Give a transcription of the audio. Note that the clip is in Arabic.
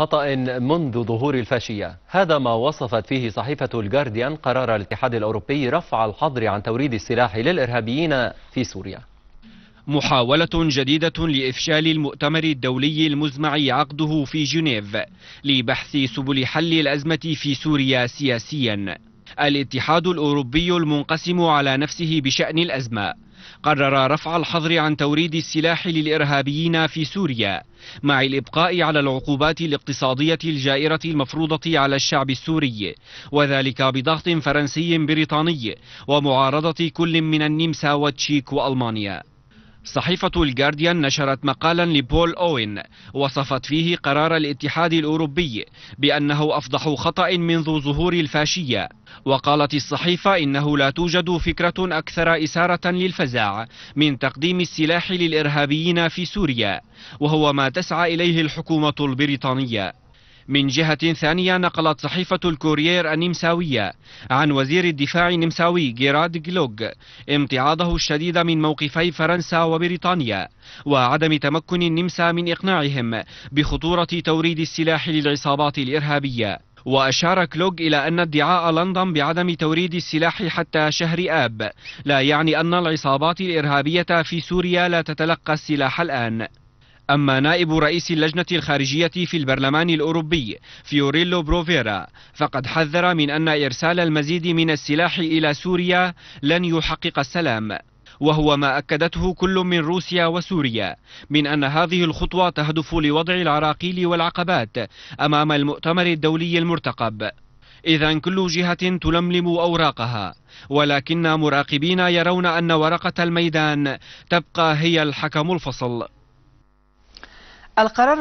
خطأ منذ ظهور الفاشية هذا ما وصفت فيه صحيفة الجارديان قرار الاتحاد الأوروبي رفع الحظر عن توريد السلاح للإرهابيين في سوريا محاولة جديدة لإفشال المؤتمر الدولي المزمع عقده في جنيف لبحث سبل حل الأزمة في سوريا سياسيا الاتحاد الأوروبي المنقسم على نفسه بشأن الأزمة قرر رفع الحظر عن توريد السلاح للإرهابيين في سوريا مع الإبقاء على العقوبات الاقتصادية الجائرة المفروضة على الشعب السوري وذلك بضغط فرنسي بريطاني ومعارضة كل من النمسا والتشيك وألمانيا صحيفة الجارديان نشرت مقالا لبول أوين وصفت فيه قرار الاتحاد الأوروبي بأنه أفضح خطأ منذ ظهور الفاشية وقالت الصحيفة إنه لا توجد فكرة أكثر إثارة للفزع من تقديم السلاح للإرهابيين في سوريا وهو ما تسعى إليه الحكومة البريطانية من جهة ثانية نقلت صحيفة الكوريير النمساوية عن وزير الدفاع النمساوي جيراد جلوغ امتعاضه الشديد من موقفي فرنسا وبريطانيا وعدم تمكن النمسا من إقناعهم بخطورة توريد السلاح للعصابات الإرهابية وأشار كلوغ إلى أن ادعاء لندن بعدم توريد السلاح حتى شهر آب لا يعني أن العصابات الإرهابية في سوريا لا تتلقى السلاح الآن أما نائب رئيس اللجنة الخارجية في البرلمان الأوروبي فيوريلو بروفيرا فقد حذر من أن إرسال المزيد من السلاح إلى سوريا لن يحقق السلام وهو ما أكدته كل من روسيا وسوريا من أن هذه الخطوة تهدف لوضع العراقيل والعقبات أمام المؤتمر الدولي المرتقب إذا كل جهة تلملم أوراقها ولكن مراقبين يرون أن ورقة الميدان تبقى هي الحكم الفصل القرار